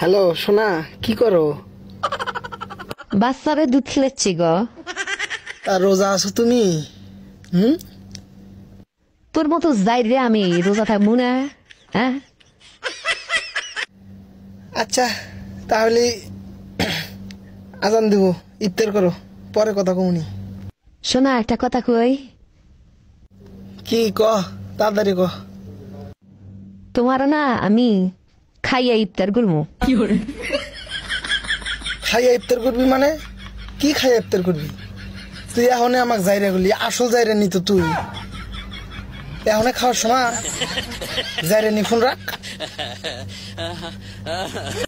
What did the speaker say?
hello সোনা কি করো বাচ্চারে দুধ খেলেছি গ তা রোজা আছো তুমি হুম তোর মতো যাই রে আমি রোজা থাকবো না হ্যাঁ আচ্ছা তাহলে আজান দেব ইফতার করো পরে কথা কমুনি শোনা একটা কথা কই কি ক তাড়াতাড়ি ক তোমার না আমি খাইয়া ইফতার করবো খাইয়া ইফতার করবি মানে কি খাইয়া ইফতার করবি তুই এখন আমাকে জায়রা গলি আসল জায়রা নিত তুই এখন খাওয়ার সময় জায়রা নি ফোন রাখ